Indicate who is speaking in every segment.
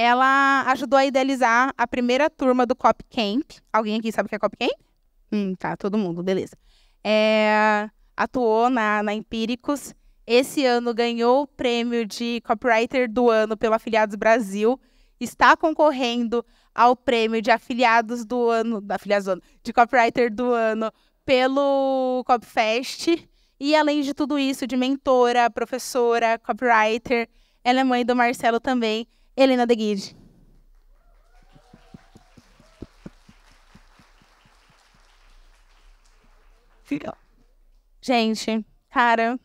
Speaker 1: ela ajudou a idealizar a primeira turma do Cop Camp. Alguém aqui sabe o que é Cop Camp? Hum, tá, todo mundo, beleza. É, atuou na, na Empíricos. Esse ano ganhou o prêmio de Copywriter do Ano pelo Afiliados Brasil. Está concorrendo ao prêmio de Afiliados do Ano, da Afiliazona, de Copywriter do Ano pelo Copfest. E além de tudo isso, de mentora, professora, copywriter, ela é mãe do Marcelo também. Helena Fica. Gente, cara,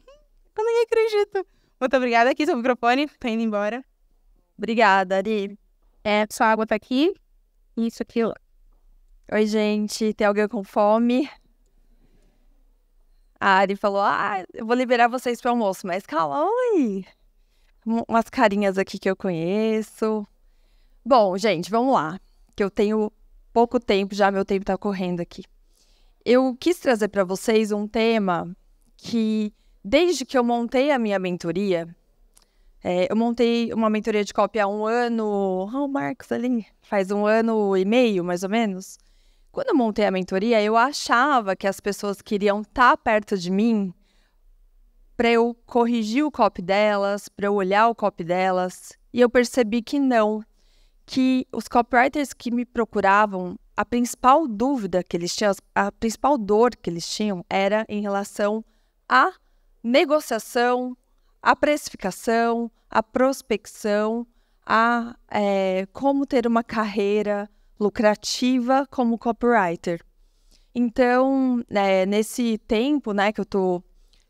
Speaker 1: eu nem acredito. Muito obrigada aqui, seu microfone. Tô indo embora. Obrigada, Ari. É, sua água tá aqui. Isso, aqui. Oi, gente.
Speaker 2: Tem alguém com fome? A Ari falou: Ah, eu vou liberar vocês pro almoço, mas calma oi! umas carinhas aqui que eu conheço. Bom, gente, vamos lá, que eu tenho pouco tempo já, meu tempo está correndo aqui. Eu quis trazer para vocês um tema que, desde que eu montei a minha mentoria, é, eu montei uma mentoria de cópia há um ano, oh, Marcos ali, faz um ano e meio, mais ou menos. Quando eu montei a mentoria, eu achava que as pessoas queriam estar tá perto de mim para eu corrigir o copy delas, para eu olhar o copy delas, e eu percebi que não, que os copywriters que me procuravam, a principal dúvida que eles tinham, a principal dor que eles tinham era em relação à negociação, à precificação, à prospecção, a é, como ter uma carreira lucrativa como copywriter. Então, é, nesse tempo né, que eu estou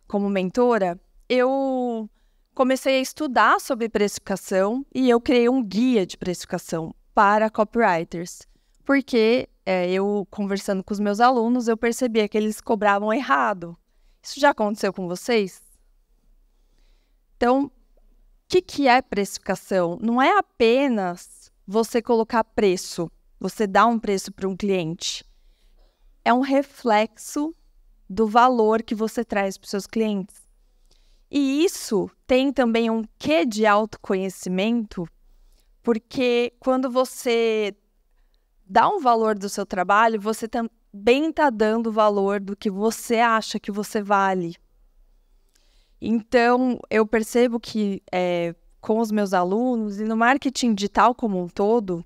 Speaker 2: como mentora, eu comecei a estudar sobre precificação e eu criei um guia de precificação para copywriters, porque é, eu conversando com os meus alunos, eu percebia que eles cobravam errado. Isso já aconteceu com vocês? Então, o que, que é precificação? Não é apenas você colocar preço, você dar um preço para um cliente. É um reflexo do valor que você traz para os seus clientes. E isso tem também um quê de autoconhecimento, porque quando você dá um valor do seu trabalho, você também está dando valor do que você acha que você vale. Então, eu percebo que é, com os meus alunos e no marketing digital como um todo,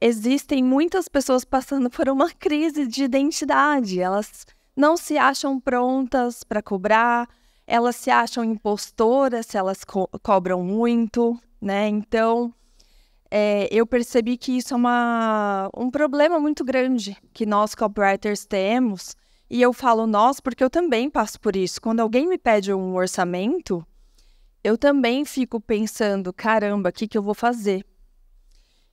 Speaker 2: existem muitas pessoas passando por uma crise de identidade. Elas não se acham prontas para cobrar, elas se acham impostoras se elas co cobram muito, né? Então, é, eu percebi que isso é uma, um problema muito grande que nós copywriters temos. E eu falo nós porque eu também passo por isso. Quando alguém me pede um orçamento, eu também fico pensando: caramba, o que, que eu vou fazer?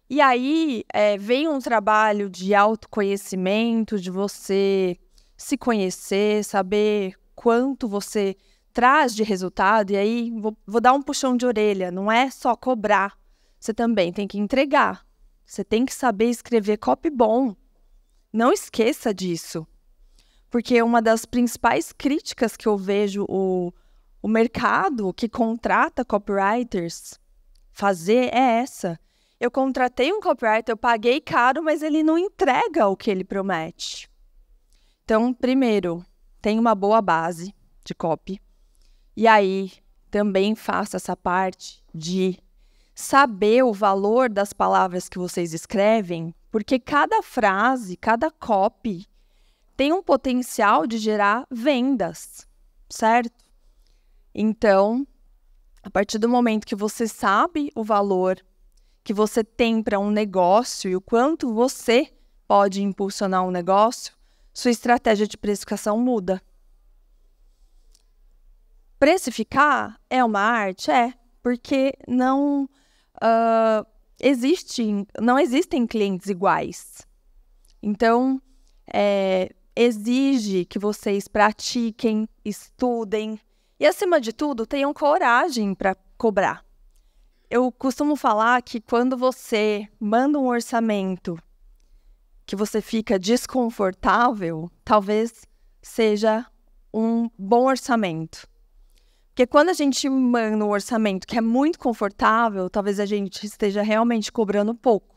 Speaker 2: E aí é, vem um trabalho de autoconhecimento, de você se conhecer, saber quanto você traz de resultado. E aí vou, vou dar um puxão de orelha: não é só cobrar, você também tem que entregar. Você tem que saber escrever copy bom. Não esqueça disso. Porque uma das principais críticas que eu vejo o, o mercado que contrata copywriters fazer é essa. Eu contratei um copywriter, eu paguei caro, mas ele não entrega o que ele promete. Então, primeiro, tenha uma boa base de copy. E aí, também faça essa parte de saber o valor das palavras que vocês escrevem, porque cada frase, cada copy tem um potencial de gerar vendas, certo? Então, a partir do momento que você sabe o valor que você tem para um negócio e o quanto você pode impulsionar um negócio, sua estratégia de precificação muda. Precificar é uma arte? É, porque não, uh, ah, existem, não existem clientes iguais. Então, é, exige que vocês pratiquem, estudem e, acima de tudo, tenham coragem para cobrar. Eu costumo falar que quando você manda um orçamento que você fica desconfortável, talvez seja um bom orçamento. Porque quando a gente manda um orçamento que é muito confortável, talvez a gente esteja realmente cobrando pouco.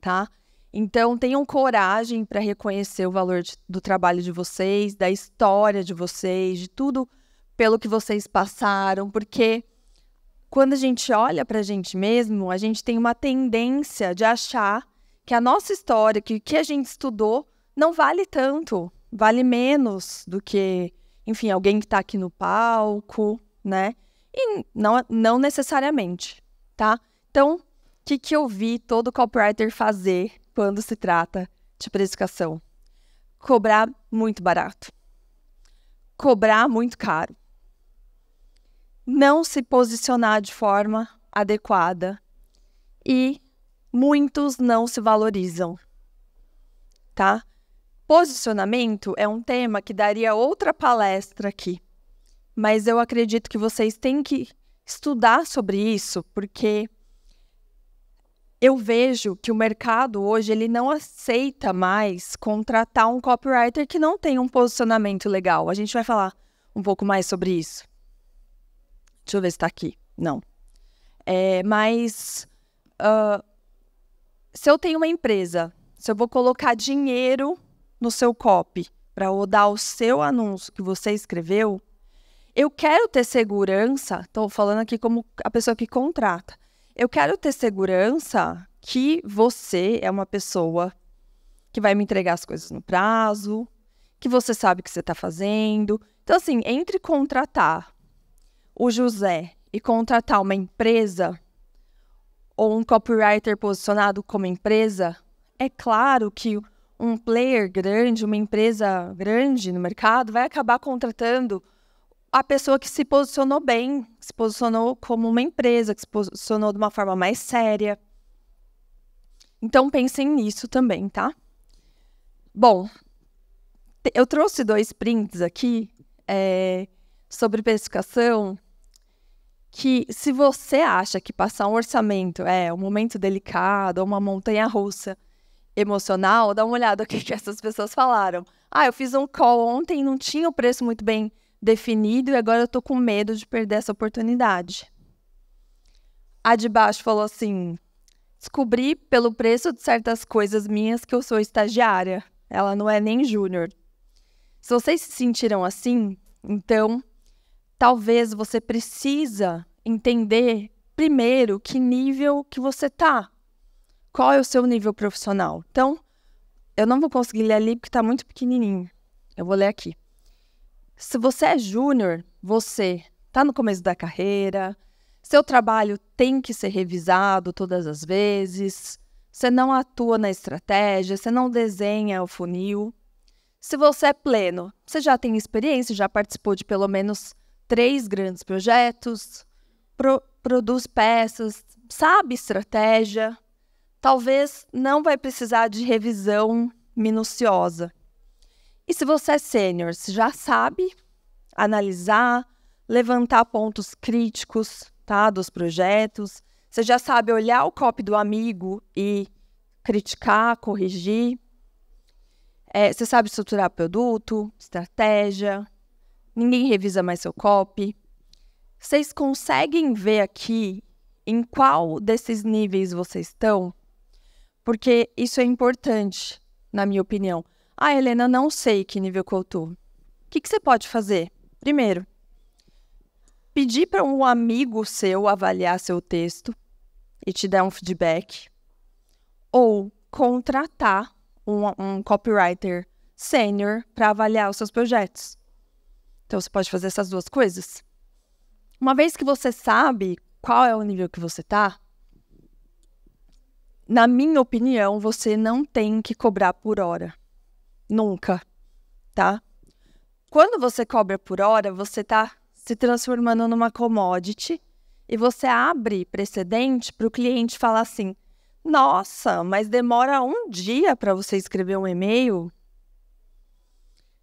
Speaker 2: Tá? Então, tenham coragem para reconhecer o valor de, do trabalho de vocês, da história de vocês, de tudo pelo que vocês passaram, porque quando a gente olha para a gente mesmo, a gente tem uma tendência de achar que a nossa história, que o que a gente estudou, não vale tanto, vale menos do que, enfim, alguém que está aqui no palco, né? E não, não necessariamente, tá? Então, o que, que eu vi todo copywriter fazer quando se trata de precificação? Cobrar muito barato. Cobrar muito caro. Não se posicionar de forma adequada e muitos não se valorizam, tá? Posicionamento é um tema que daria outra palestra aqui, mas eu acredito que vocês têm que estudar sobre isso, porque eu vejo que o mercado hoje ele não aceita mais contratar um copywriter que não tem um posicionamento legal. A gente vai falar um pouco mais sobre isso. Deixa eu ver se está aqui. Não. É, mas uh, se eu tenho uma empresa, se eu vou colocar dinheiro no seu copy para rodar o seu anúncio que você escreveu, eu quero ter segurança. Estou falando aqui como a pessoa que contrata. Eu quero ter segurança que você é uma pessoa que vai me entregar as coisas no prazo, que você sabe o que você está fazendo. Então, assim, entre contratar o José e contratar uma empresa, ou um copywriter posicionado como empresa, é claro que um player grande, uma empresa grande no mercado, vai acabar contratando a pessoa que se posicionou bem, que se posicionou como uma empresa, que se posicionou de uma forma mais séria. Então pensem nisso também, tá? Bom, eu trouxe dois prints aqui é, sobre pescação que se você acha que passar um orçamento é um momento delicado, uma montanha russa emocional, dá uma olhada o que, que essas pessoas falaram. Ah, eu fiz um call ontem, não tinha o preço muito bem definido e agora eu tô com medo de perder essa oportunidade. A de baixo falou assim: descobri pelo preço de certas coisas minhas que eu sou estagiária. Ela não é nem júnior. Se vocês se sentiram assim, então talvez você precisa entender primeiro que nível que você tá. Qual é o seu nível profissional? Então, eu não vou conseguir ler ali porque está muito pequenininho. Eu vou ler aqui. Se você é júnior, você está no começo da carreira, seu trabalho tem que ser revisado todas as vezes, você não atua na estratégia, você não desenha o funil. Se você é pleno, você já tem experiência, já participou de pelo menos três grandes projetos, pro, produz peças, sabe estratégia. Talvez não vai precisar de revisão minuciosa. E se você é sênior, já sabe analisar, levantar pontos críticos tá, dos projetos. Você já sabe olhar o copy do amigo e criticar, corrigir. É, você sabe estruturar produto, estratégia, ninguém revisa mais seu copy. Vocês conseguem ver aqui em qual desses níveis vocês estão? Porque isso é importante, na minha opinião. Ah, Helena, não sei que nível que eu estou. O que, que você pode fazer? Primeiro, pedir para um amigo seu avaliar seu texto e te dar um feedback. Ou contratar um, um copywriter sênior para avaliar os seus projetos. Então você pode fazer essas duas coisas. Uma vez que você sabe qual é o nível que você tá, na minha opinião, você não tem que cobrar por hora. Nunca, tá? Quando você cobra por hora, você tá se transformando numa commodity e você abre precedente para o cliente falar assim: nossa, mas demora um dia para você escrever um e-mail,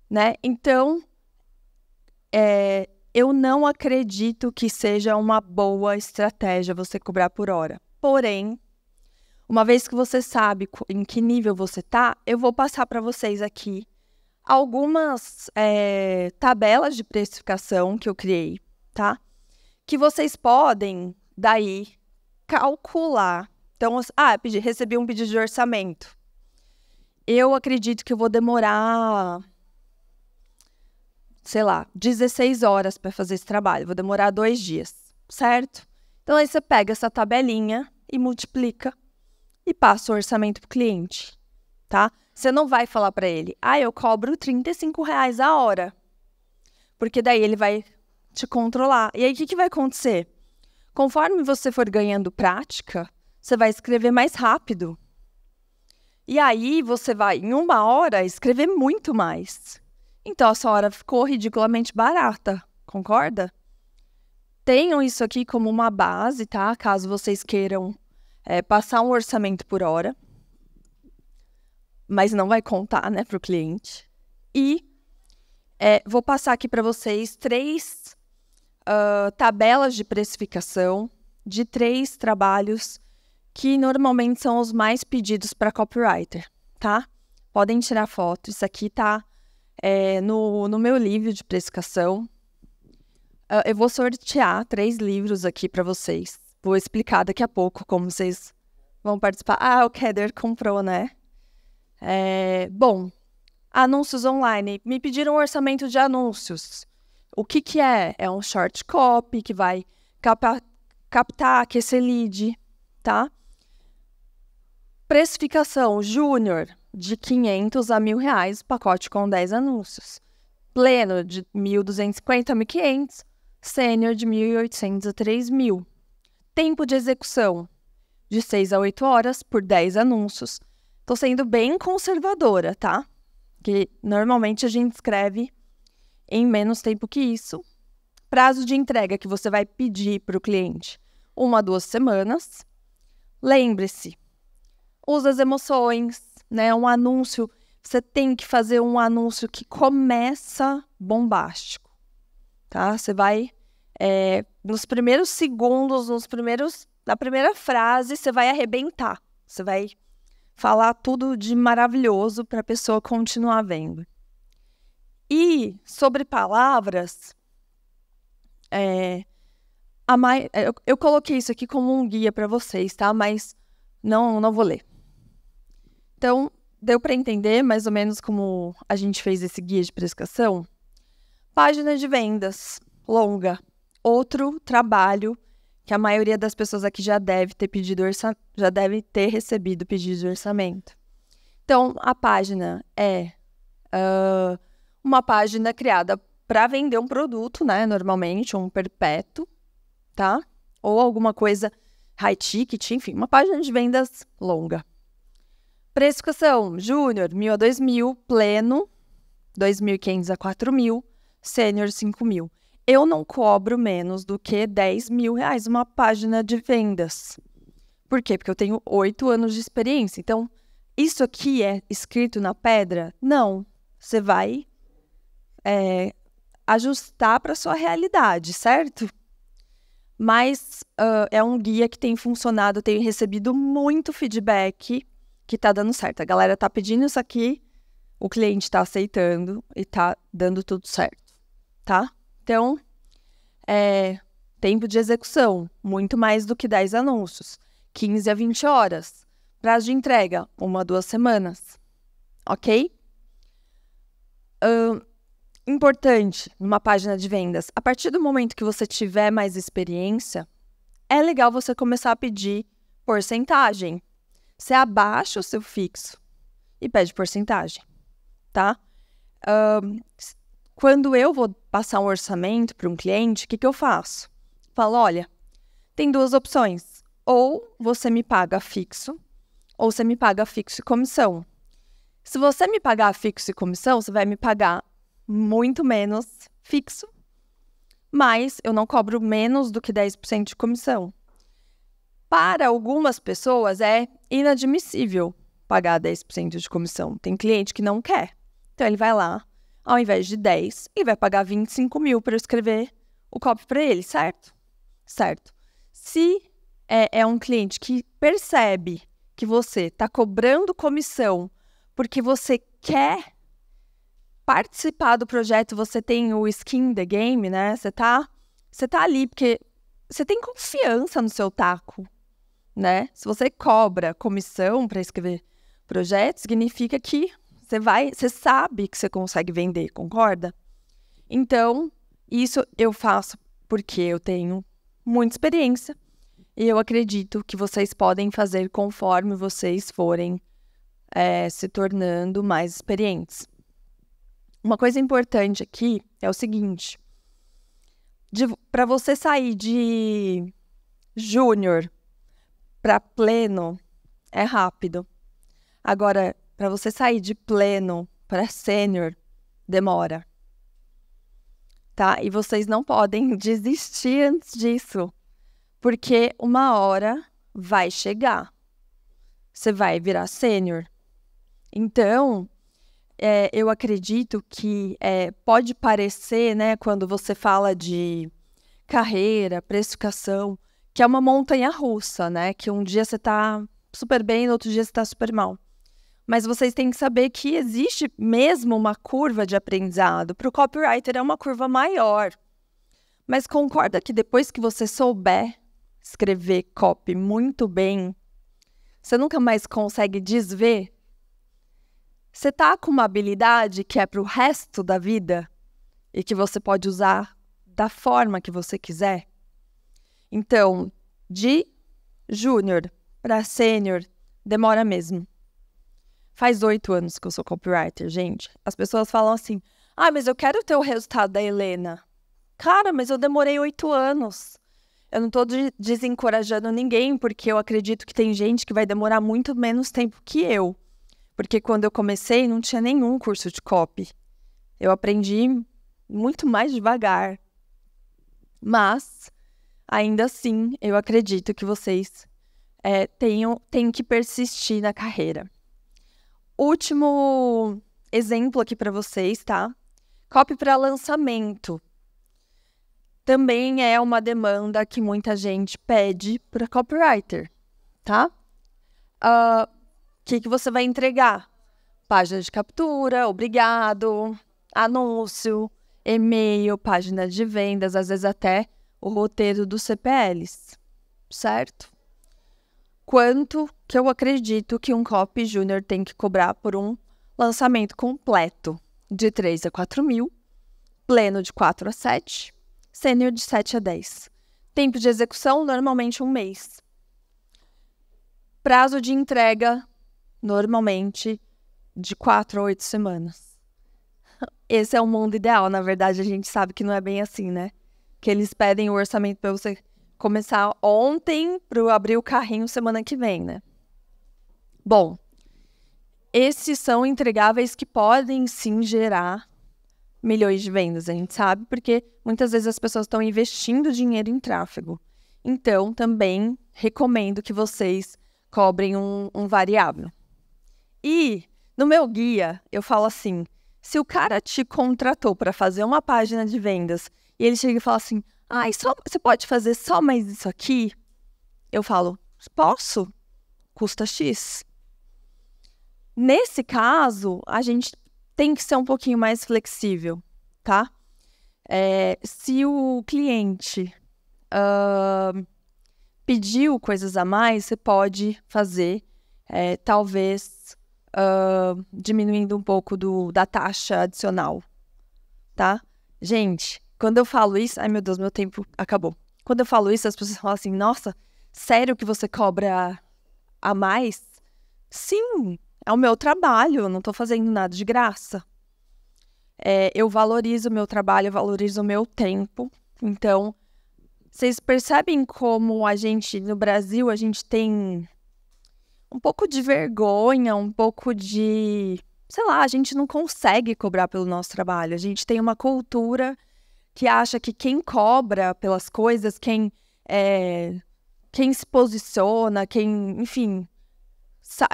Speaker 2: né? Então, é, eu não acredito que seja uma boa estratégia você cobrar por hora. Porém, uma vez que você sabe em que nível você está, eu vou passar para vocês aqui algumas é, tabelas de precificação que eu criei, tá? Que vocês podem daí calcular. Então, ah, pedi, recebi um pedido de orçamento. Eu acredito que eu vou demorar sei lá, 16 horas para fazer esse trabalho, vou demorar dois dias, certo? Então aí você pega essa tabelinha e multiplica e passa o orçamento para o cliente, tá? Você não vai falar para ele, ah, eu cobro 35 reais a hora, porque daí ele vai te controlar. E aí o que, que vai acontecer? Conforme você for ganhando prática, você vai escrever mais rápido. E aí você vai, em uma hora, escrever muito mais. Então essa hora ficou ridiculamente barata, concorda? Tenham isso aqui como uma base, tá? Caso vocês queiram é, passar um orçamento por hora, mas não vai contar, né, para o cliente. E é, vou passar aqui para vocês três uh, tabelas de precificação de três trabalhos que normalmente são os mais pedidos para copywriter, tá? Podem tirar foto. Isso aqui tá é, no, no meu livro de precificação, ah, eu vou sortear três livros aqui para vocês. Vou explicar daqui a pouco como vocês vão participar. Ah, o Keder comprou, né? É, bom, anúncios online. Me pediram um orçamento de anúncios. O que, que é? É um short copy que vai capa captar, aquecer lead, tá? Precificação júnior de 500 a mil reais o pacote com 10 anúncios. Pleno de 1.250 a 1.500, sênior de 1.800 a 3.000. Tempo de execução de 6 a 8 horas por 10 anúncios. Estou sendo bem conservadora, tá? Que normalmente a gente escreve em menos tempo que isso. Prazo de entrega que você vai pedir para o cliente: uma a duas semanas. Lembre-se, usa as emoções, né? Um anúncio, você tem que fazer um anúncio que começa bombástico, tá? Você vai é, nos primeiros segundos, nos primeiros, na primeira frase, você vai arrebentar, você vai falar tudo de maravilhoso para a pessoa continuar vendo. E sobre palavras, é, a mais, eu, eu coloquei isso aqui como um guia para vocês, tá? Mas não, não vou ler. Então, deu para entender mais ou menos como a gente fez esse guia de precificação? Página de vendas, longa. Outro trabalho que a maioria das pessoas aqui já deve ter pedido orçamento, já deve ter recebido pedido de orçamento. Então, a página é uh, uma página criada para vender um produto, né? Normalmente, um perpétuo, tá? Ou alguma coisa high ticket, enfim, uma página de vendas longa. Prescrição: júnior, 1.000 a 2.000, pleno, 2.500 a 4.000, sênior, 5.000. Eu não cobro menos do que 10 mil reais uma página de vendas. Por quê? Porque eu tenho oito anos de experiência. Então, isso aqui é escrito na pedra? Não. Você vai é, ajustar para sua realidade, certo? Mas uh, é um guia que tem funcionado, tenho recebido muito feedback que tá dando certo. A galera tá pedindo isso aqui, o cliente tá aceitando e tá dando tudo certo, tá? Então, é, tempo de execução, muito mais do que 10 anúncios, 15 a 20 horas. Prazo de entrega, uma a duas semanas, ok? importante numa página de vendas, a partir do momento que você tiver mais experiência, é legal você começar a pedir porcentagem, você abaixa o seu fixo e pede porcentagem, tá? Um, quando eu vou passar um orçamento para um cliente, o que, que eu faço? Falo, olha, tem duas opções. Ou você me paga fixo, ou você me paga fixo e comissão. Se você me pagar fixo e comissão, você vai me pagar muito menos fixo, mas eu não cobro menos do que 10% de comissão. Para algumas pessoas é inadmissível pagar 10% de comissão. Tem cliente que não quer. Então ele vai lá, ao invés de 10, e vai pagar 25 mil para eu escrever o copy para ele, certo? Certo. Se é, é um cliente que percebe que você está cobrando comissão porque você quer participar do projeto, você tem o skin the game, né? Você tá, você tá ali porque você tem confiança no seu taco né? Se você cobra comissão para escrever projeto, significa que você vai, você sabe que você consegue vender, concorda? Então, isso eu faço porque eu tenho muita experiência e eu acredito que vocês podem fazer conforme vocês forem é, se tornando mais experientes. Uma coisa importante aqui é o seguinte: para você sair de júnior para pleno é rápido. Agora, para você sair de pleno para sênior, demora. Tá? E vocês não podem desistir antes disso, porque uma hora vai chegar. Você vai virar sênior. Então, é, eu acredito que é, pode parecer, né, quando você fala de carreira, precificação, que é uma montanha russa, né? Que um dia você tá super bem, no outro dia você tá super mal. Mas vocês têm que saber que existe mesmo uma curva de aprendizado. Para o copywriter é uma curva maior. Mas concorda que depois que você souber escrever copy muito bem, você nunca mais consegue desver? Você tá com uma habilidade que é para o resto da vida e que você pode usar da forma que você quiser? Então, de júnior para sênior demora mesmo. Faz oito anos que eu sou copywriter, gente. As pessoas falam assim: ah, mas eu quero ter o resultado da Helena. Cara, mas eu demorei oito anos. Eu não estou de desencorajando ninguém, porque eu acredito que tem gente que vai demorar muito menos tempo que eu. Porque quando eu comecei, não tinha nenhum curso de copy. Eu aprendi muito mais devagar. Mas ainda assim, eu acredito que vocês é, tenham, têm que persistir na carreira. Último exemplo aqui para vocês, tá? Copy para lançamento. Também é uma demanda que muita gente pede para copywriter, tá? Ah, o uh, que, que você vai entregar? Página de captura, obrigado, anúncio, e-mail, página de vendas, às vezes até o roteiro dos CPLs, certo? Quanto que eu acredito que um copy júnior tem que cobrar por um lançamento completo de 3 a 4 mil, pleno de 4 a 7, sênior de 7 a 10. Tempo de execução, normalmente um mês. Prazo de entrega, normalmente de 4 a 8 semanas. Esse é o mundo ideal, na verdade, a gente sabe que não é bem assim, né? que eles pedem o orçamento para você começar ontem para abrir o carrinho semana que vem, né? Bom, esses são entregáveis que podem sim gerar milhões de vendas, a gente sabe, porque muitas vezes as pessoas estão investindo dinheiro em tráfego. Então, também recomendo que vocês cobrem um, um variável. E no meu guia, eu falo assim: se o cara te contratou para fazer uma página de vendas e ele chega e fala assim: ai, só, você pode fazer só mais isso aqui? Eu falo: posso, custa X. Nesse caso, a gente tem que ser um pouquinho mais flexível, tá? É, se o cliente uh, pediu coisas a mais, você pode fazer, é, talvez uh, diminuindo um pouco do, da taxa adicional, tá? Gente, quando eu falo isso, ai meu Deus, meu tempo acabou. Quando eu falo isso, as pessoas falam assim: nossa, sério que você cobra a mais? Sim, é o meu trabalho, eu não estou fazendo nada de graça. É, eu valorizo o meu trabalho, eu valorizo o meu tempo. Então, vocês percebem como a gente, no Brasil, a gente tem um pouco de vergonha, um pouco de. Sei lá, a gente não consegue cobrar pelo nosso trabalho. A gente tem uma cultura que acha que quem cobra pelas coisas, quem é, quem se posiciona, quem, enfim,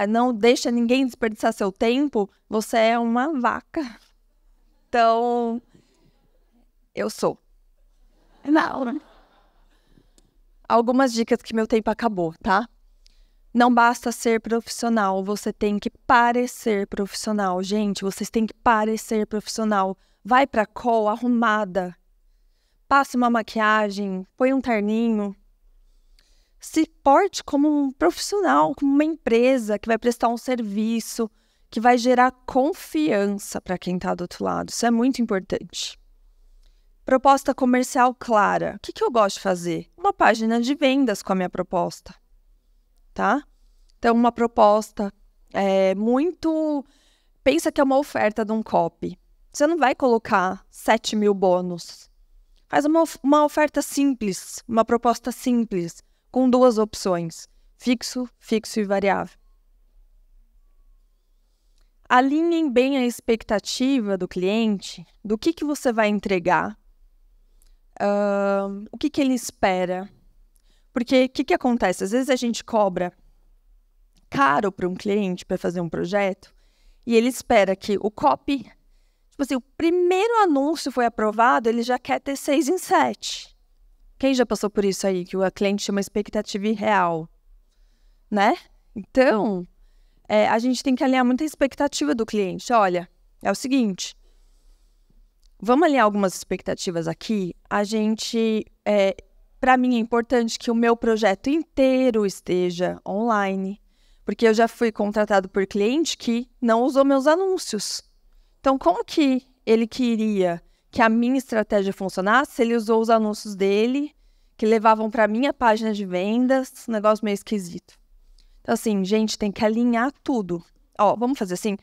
Speaker 2: não deixa ninguém desperdiçar seu tempo, você é uma vaca. Então, eu sou. Não. Né? Algumas dicas que meu tempo acabou, tá? Não basta ser profissional, você tem que parecer profissional. Gente, vocês têm que parecer profissional. Vai pra call arrumada, passe uma maquiagem, põe um terninho. Se porte como um profissional, como uma empresa que vai prestar um serviço, que vai gerar confiança para quem está do outro lado. Isso é muito importante. Proposta comercial clara. O que, que eu gosto de fazer? Uma página de vendas com a minha proposta. Tá? Então, uma proposta é muito. Pensa que é uma oferta de um copy. Você não vai colocar 7 mil bônus. Faz uma, uma oferta simples, uma proposta simples, com duas opções: fixo, fixo e variável. Alinhem bem a expectativa do cliente do que, que você vai entregar, uh, o que, que ele espera. Porque o que, que acontece? Às vezes a gente cobra caro para um cliente para fazer um projeto e ele espera que o copy Tipo assim, o primeiro anúncio foi aprovado, ele já quer ter seis em sete. Quem já passou por isso aí, que o cliente chama expectativa irreal? Né? Então, é, a gente tem que alinhar muita expectativa do cliente. Olha, é o seguinte, vamos alinhar algumas expectativas aqui. A gente, é, para mim, é importante que o meu projeto inteiro esteja online, porque eu já fui contratado por cliente que não usou meus anúncios. Então, como que ele queria que a minha estratégia funcionasse? Ele usou os anúncios dele, que levavam para minha página de vendas, um negócio meio esquisito. Então, assim, gente, tem que alinhar tudo. Ó, vamos fazer assim.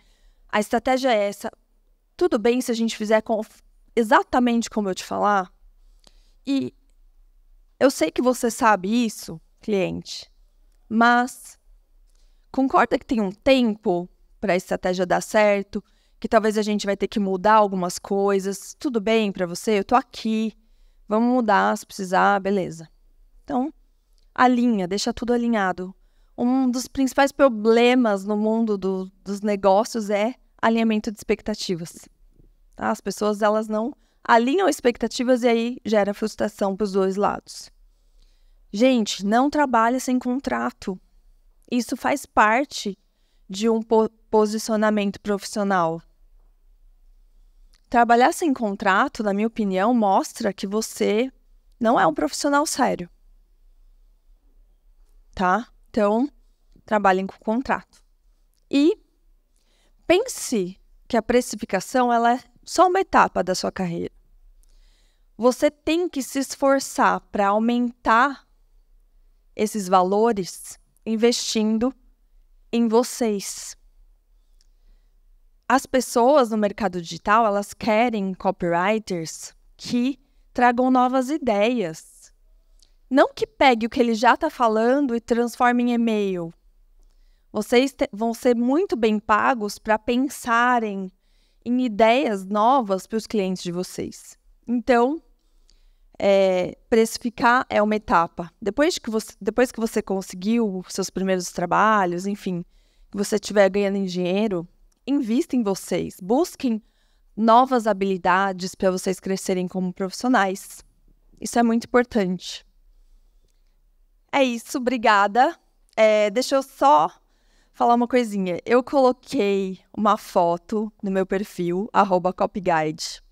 Speaker 2: A estratégia é essa. Tudo bem se a gente fizer com, exatamente como eu te falar? E eu sei que você sabe isso, cliente, mas concorda que tem um tempo para a estratégia dar certo? que talvez a gente vai ter que mudar algumas coisas. Tudo bem para você? Eu tô aqui. Vamos mudar se precisar, beleza. Então, alinha, deixa tudo alinhado. Um dos principais problemas no mundo do, dos negócios é alinhamento de expectativas. Tá? As pessoas elas não alinham expectativas e aí gera frustração para os dois lados. Gente, não trabalha sem contrato. Isso faz parte de um po posicionamento profissional. Trabalhar sem contrato, na minha opinião, mostra que você não é um profissional sério. Tá? Então, trabalhem com contrato. E pense que a precificação ela é só uma etapa da sua carreira. Você tem que se esforçar para aumentar esses valores investindo em vocês as pessoas no mercado digital, elas querem copywriters que tragam novas ideias. Não que pegue o que ele já está falando e transforme em e-mail. Vocês vão ser muito bem pagos para pensarem em ideias novas para os clientes de vocês. Então, é, precificar é uma etapa. Depois que, você, depois que você conseguiu seus primeiros trabalhos, enfim, que você estiver ganhando dinheiro, invista em vocês, busquem novas habilidades para vocês crescerem como profissionais. Isso é muito importante. É isso, obrigada. É, deixa eu só falar uma coisinha. Eu coloquei uma foto no meu perfil, copyguide,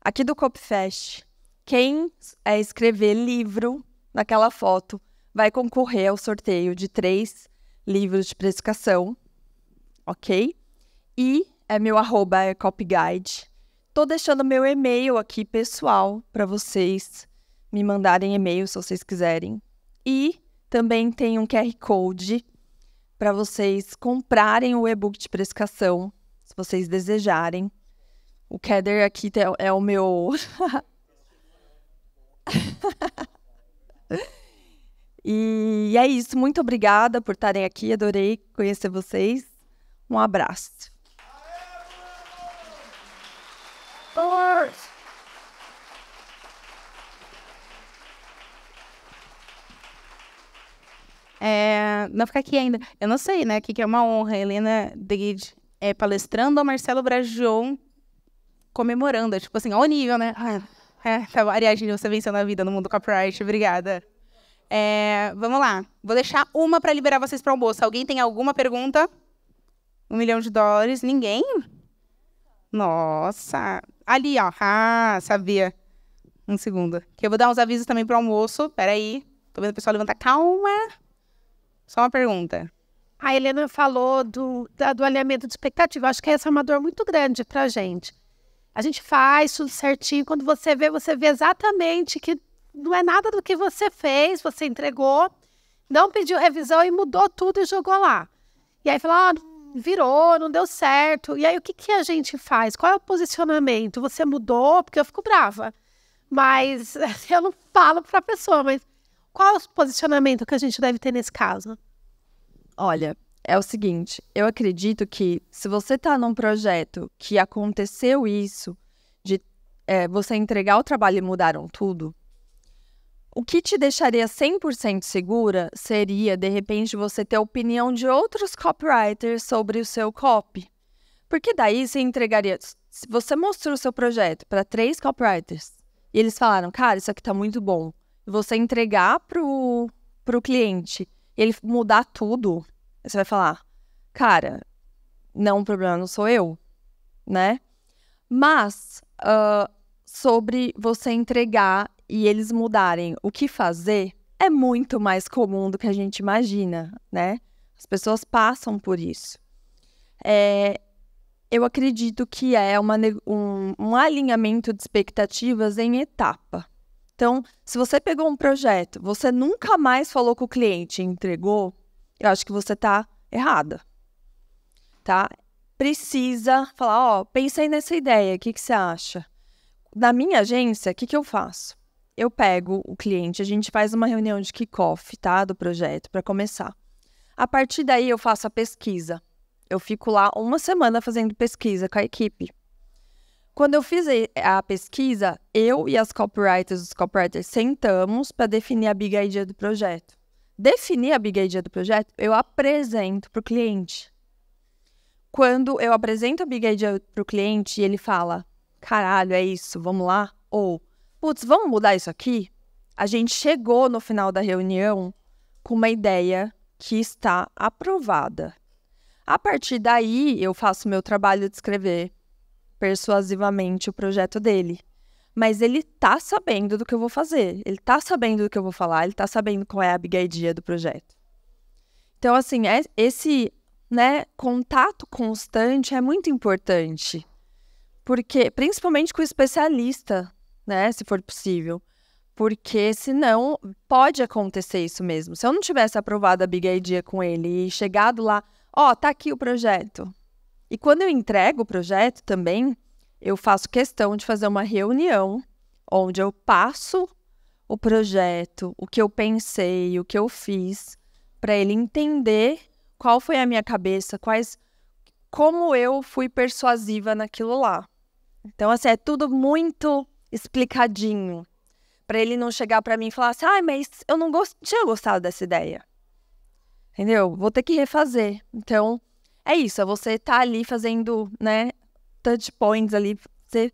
Speaker 2: aqui do Copfest. Quem é, escrever livro naquela foto vai concorrer ao sorteio de três livros de precificação, ok? E é meu arroba é copyguide. Tô deixando meu e-mail aqui pessoal para vocês me mandarem e-mail se vocês quiserem. E também tem um QR Code para vocês comprarem o e-book de precificação, se vocês desejarem. O Keder aqui é o meu. e é isso. Muito obrigada por estarem aqui. Adorei conhecer vocês. Um abraço.
Speaker 1: É, não fica aqui ainda. Eu não sei, né? O que, que é uma honra. Helena Degid é palestrando ao Marcelo Brajon comemorando. É tipo assim, ao nível, né? Ah, é, tá bom. Ariadne, você venceu na vida no mundo copyright. Obrigada. É, vamos lá. Vou deixar uma para liberar vocês para almoço. Alguém tem alguma pergunta? Um milhão de dólares? Ninguém? Nossa. Ali, ó. Ah, sabia. Um segundo. Que eu vou dar uns avisos também pro almoço. Peraí. Tô vendo o pessoal levantar. Calma. Só uma pergunta. A Helena falou do, da, do alinhamento de expectativa. Acho que essa é uma dor muito grande pra gente. A gente faz tudo certinho. Quando você vê, você vê exatamente que não é nada do que você fez, você entregou, não pediu revisão e mudou tudo e jogou lá. E aí fala, ah, virou, não deu certo. E aí o que, que a gente faz? Qual é o posicionamento? Você mudou? Porque eu fico brava. Mas eu não falo para a pessoa, mas qual é o posicionamento que a gente deve ter nesse caso?
Speaker 2: Olha, é o seguinte, eu acredito que se você está num projeto que aconteceu isso, de é, você entregar o trabalho e mudaram tudo, o que te deixaria 100% segura seria, de repente, você ter a opinião de outros copywriters sobre o seu copy. Porque daí você entregaria. Se você mostrou o seu projeto para três copywriters e eles falaram, cara, isso aqui está muito bom. Você entregar para o cliente ele mudar tudo, você vai falar, cara, não, o problema não sou eu, né? Mas uh, sobre você entregar e eles mudarem o que fazer é muito mais comum do que a gente imagina, né? As pessoas passam por isso. É, eu acredito que é uma, um, um, alinhamento de expectativas em etapa. Então, se você pegou um projeto, você nunca mais falou com o cliente e entregou, eu acho que você está errada, tá? Precisa falar, ó, oh, pensei nessa ideia, o que, que você acha? Na minha agência, o que, que eu faço? eu pego o cliente, a gente faz uma reunião de kickoff, tá, do projeto para começar. A partir daí eu faço a pesquisa. Eu fico lá uma semana fazendo pesquisa com a equipe. Quando eu fiz a pesquisa, eu e as copywriters, os copywriters, sentamos para definir a big idea do projeto. Definir a big idea do projeto, eu apresento para o cliente. Quando eu apresento a big idea para o cliente e ele fala, caralho, é isso, vamos lá? Ou putz, vamos mudar isso aqui? A gente chegou no final da reunião com uma ideia que está aprovada. A partir daí, eu faço meu trabalho de escrever persuasivamente o projeto dele. Mas ele tá sabendo do que eu vou fazer, ele tá sabendo do que eu vou falar, ele tá sabendo qual é a big idea do projeto. Então, assim, é, esse né, contato constante é muito importante, porque principalmente com o especialista né? Se for possível. Porque senão pode acontecer isso mesmo. Se eu não tivesse aprovado a Big Idea com ele e chegado lá, ó, oh, tá aqui o projeto. E quando eu entrego o projeto também, eu faço questão de fazer uma reunião onde eu passo o projeto, o que eu pensei, o que eu fiz, para ele entender qual foi a minha cabeça, quais como eu fui persuasiva naquilo lá. Então assim, é tudo muito explicadinho. para ele não chegar para mim e falar assim, ai, ah, mas eu não gost... tinha gostado dessa ideia. Entendeu? Vou ter que refazer. Então, é isso. É você tá ali fazendo, né, touch points ali, você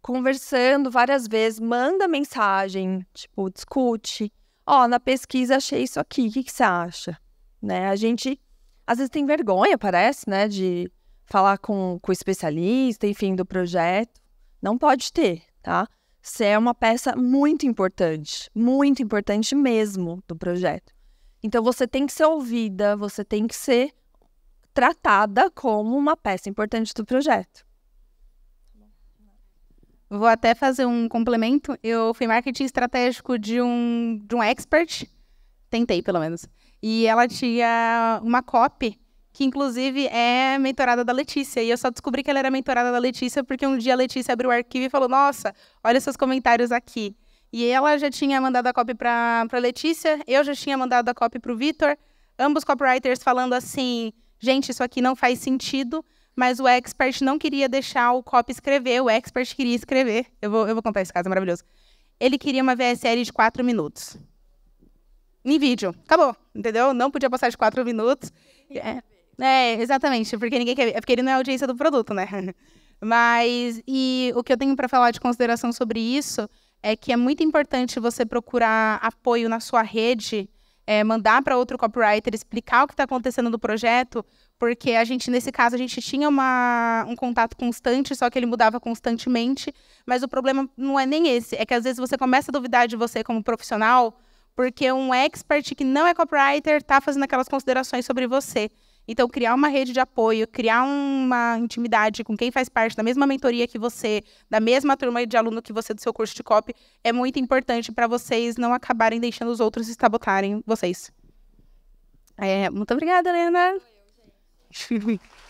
Speaker 2: conversando várias vezes, manda mensagem, tipo, discute. Ó, oh, na pesquisa achei isso aqui, o que, que você acha? Né? A gente, às vezes, tem vergonha, parece, né, de falar com, com o especialista, enfim, do projeto. Não pode ter, tá? Você é uma peça muito importante, muito importante mesmo do projeto. Então você tem que ser ouvida, você
Speaker 1: tem que ser tratada como uma peça importante do projeto. Vou até fazer um complemento. Eu fui marketing estratégico de um, de um expert, tentei pelo menos. E ela tinha uma copy inclusive é mentorada da Letícia. E eu só descobri que ela era mentorada da Letícia porque um dia a Letícia abriu o arquivo e falou: Nossa, olha seus comentários aqui. E ela já tinha mandado a copy para Letícia, eu já tinha mandado a copy para o Vitor, ambos copywriters falando assim: gente, isso aqui não faz sentido, mas o expert não queria deixar o copy escrever, o expert queria escrever. Eu vou, eu vou contar esse caso, é maravilhoso. Ele queria uma VSL de quatro minutos. Em vídeo. Acabou, entendeu? Não podia passar de quatro minutos. É. É, exatamente, porque ninguém quer. É porque ele não é audiência do produto, né? Mas, e o que eu tenho para falar de consideração sobre isso é que é muito importante você procurar apoio na sua rede, é, mandar para outro copywriter explicar o que está acontecendo do projeto, porque a gente, nesse caso, a gente tinha uma, um contato constante, só que ele mudava constantemente. Mas o problema não é nem esse, é que às vezes você começa a duvidar de você como profissional, porque um expert que não é copywriter está fazendo aquelas considerações sobre você. Então, criar uma rede de apoio, criar uma intimidade com quem faz parte da mesma mentoria que você, da mesma turma de aluno que você do seu curso de COP, é muito importante para vocês não acabarem deixando os outros sabotarem vocês. É, muito obrigada, Helena.